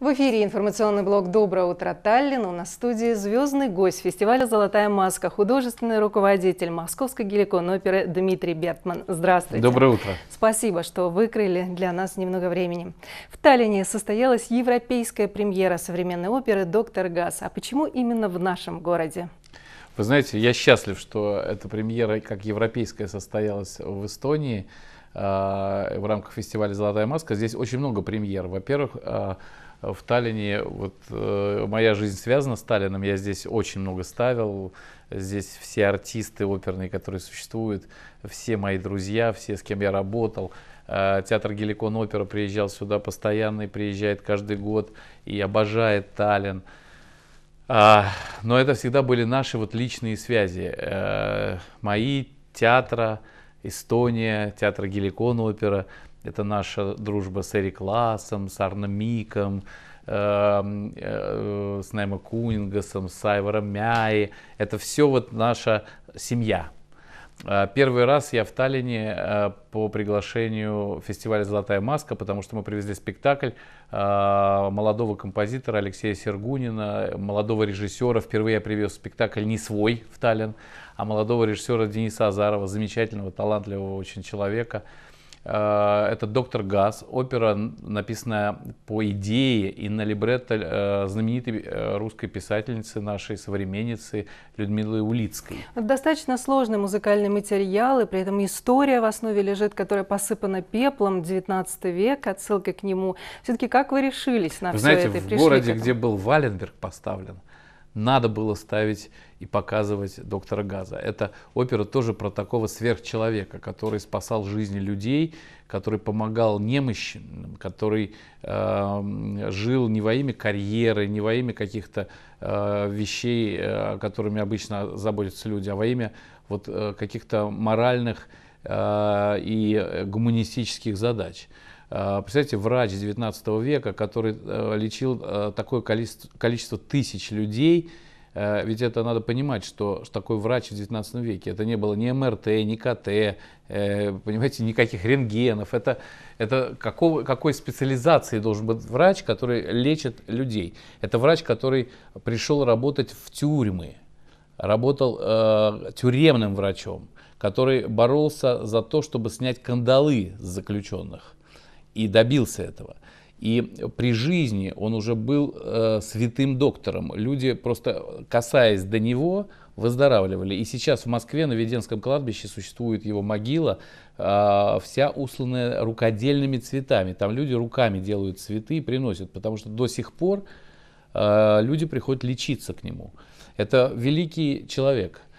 В эфире информационный блог «Доброе утро, Таллин». У нас в студии звездный гость фестиваля «Золотая маска», художественный руководитель Московской геликон оперы Дмитрий Бертман. Здравствуйте. Доброе утро. Спасибо, что выкрыли для нас немного времени. В Таллине состоялась европейская премьера современной оперы «Доктор Газ». А почему именно в нашем городе? Вы знаете, я счастлив, что эта премьера, как европейская, состоялась в Эстонии э, в рамках фестиваля «Золотая маска». Здесь очень много премьер. Во-первых, э, в Таллине, вот э, моя жизнь связана с Таллином, я здесь очень много ставил, здесь все артисты оперные, которые существуют, все мои друзья, все, с кем я работал, э, театр Геликон Опера приезжал сюда постоянно и приезжает каждый год и обожает Таллин. Э, но это всегда были наши вот личные связи, э, мои, театра, Эстония, театр Геликон Опера – это наша дружба с Эрик Классом, с Арном Миком, э, э, с Найма Кунингасом, с Айвором Мяи. Это все вот наша семья. Э, первый раз я в Таллине по приглашению фестиваля «Золотая маска», потому что мы привезли спектакль молодого композитора Алексея Сергунина, молодого режиссера. Впервые я привез спектакль не свой в Таллин, а молодого режиссера Дениса Азарова, замечательного, талантливого очень человека – Э, это «Доктор Газ», опера, написанная по идее и на либретто э, знаменитой э, русской писательницы, нашей современницы Людмилы Улицкой. Достаточно сложный музыкальный материал, и при этом история в основе лежит, которая посыпана пеплом 19 век, отсылка к нему. Все-таки как вы решились на вы все знаете, это? Знаете, в городе, где был Валенберг поставлен, надо было ставить и показывать доктора Газа. Это опера тоже про такого сверхчеловека, который спасал жизни людей, который помогал немощным, который э, жил не во имя карьеры, не во имя каких-то э, вещей, э, которыми обычно заботятся люди, а во имя вот, э, каких-то моральных э, и гуманистических задач. А, представляете, врач 19 века, который э, лечил э, такое количество, количество тысяч людей, э, ведь это надо понимать, что, что такой врач в 19 веке, это не было ни МРТ, ни КТ, понимаете, никаких рентгенов. Это, это какого, какой специализации должен быть врач, который лечит людей. Это врач, который пришел работать в тюрьмы, работал э, тюремным врачом, который боролся за то, чтобы снять кандалы с заключенных и добился этого. И при жизни он уже был э, святым доктором. Люди, просто касаясь до него, выздоравливали. И сейчас в Москве на Веденском кладбище существует его могила, э, вся усланная рукодельными цветами. Там люди руками делают цветы и приносят, потому что до сих пор э, люди приходят лечиться к нему. Это великий человек –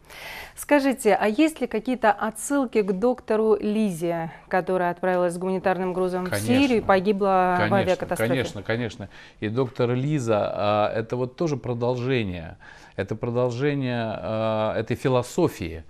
Скажите, а есть ли какие-то отсылки к доктору Лизе, которая отправилась с гуманитарным грузом конечно, в Сирию и погибла конечно, в авиакатастрофе? Конечно, конечно. И доктор Лиза, а, это вот тоже продолжение, это продолжение а, этой философии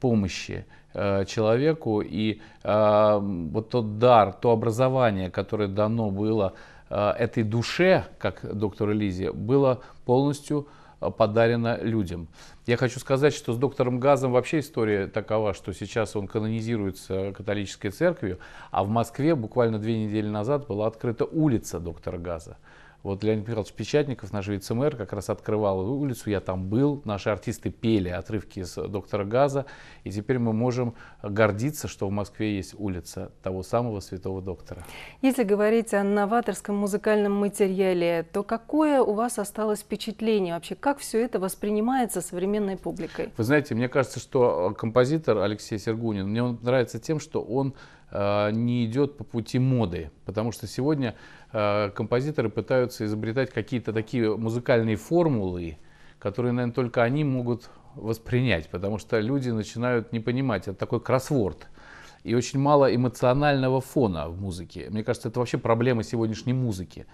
помощи а, человеку и вот тот дар, то образование, которое дано было этой душе, как доктору Лизе, было полностью подарено людям. Я хочу сказать, что с доктором Газом вообще история такова, что сейчас он канонизируется католической церковью, а в Москве буквально две недели назад была открыта улица доктора Газа. Вот Леонид Михайлович Печатников, наш вице-мэр, как раз открывал улицу, я там был, наши артисты пели отрывки из «Доктора Газа», и теперь мы можем гордиться, что в Москве есть улица того самого святого доктора. Если говорить о новаторском музыкальном материале, то какое у вас осталось впечатление вообще? Как все это воспринимается современной публикой? Вы знаете, мне кажется, что композитор Алексей Сергунин, мне он нравится тем, что он Э, не идет по пути моды, потому что сегодня э, композиторы пытаются изобретать какие-то такие музыкальные формулы, которые, наверное, только они могут воспринять, потому что люди начинают не понимать, это такой кроссворд, и очень мало эмоционального фона в музыке. Мне кажется, это вообще проблема сегодняшней музыки.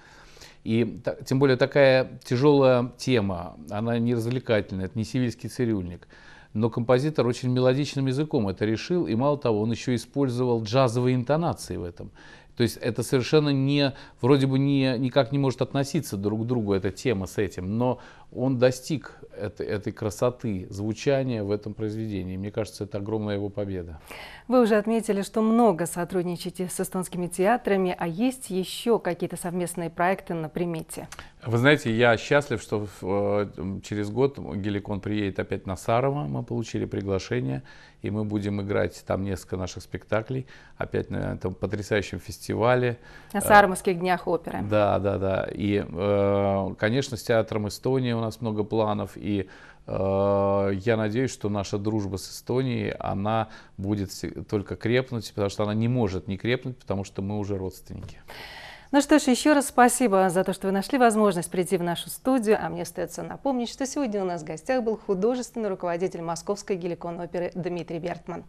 И тем более такая тяжелая тема, она не развлекательная, это не сивильский цирюльник. Но композитор очень мелодичным языком это решил, и мало того, он еще использовал джазовые интонации в этом. То есть это совершенно не, вроде бы не, никак не может относиться друг к другу эта тема с этим, но он достиг этой, этой красоты звучания в этом произведении. Мне кажется, это огромная его победа. Вы уже отметили, что много сотрудничаете с эстонскими театрами, а есть еще какие-то совместные проекты на примете? Вы знаете, я счастлив, что э, через год Геликон приедет опять на Сарова. Мы получили приглашение, и мы будем играть там несколько наших спектаклей. Опять на этом потрясающем фестивале. На э, Саромовских днях оперы. Да, да, да. И, э, конечно, с театром Эстонии у нас много планов. И я надеюсь, что наша дружба с Эстонией, она будет только крепнуть, потому что она не может не крепнуть, потому что мы уже родственники. Ну что ж, еще раз спасибо за то, что вы нашли возможность прийти в нашу студию. А мне остается напомнить, что сегодня у нас в гостях был художественный руководитель Московской геликон-оперы Дмитрий Бертман.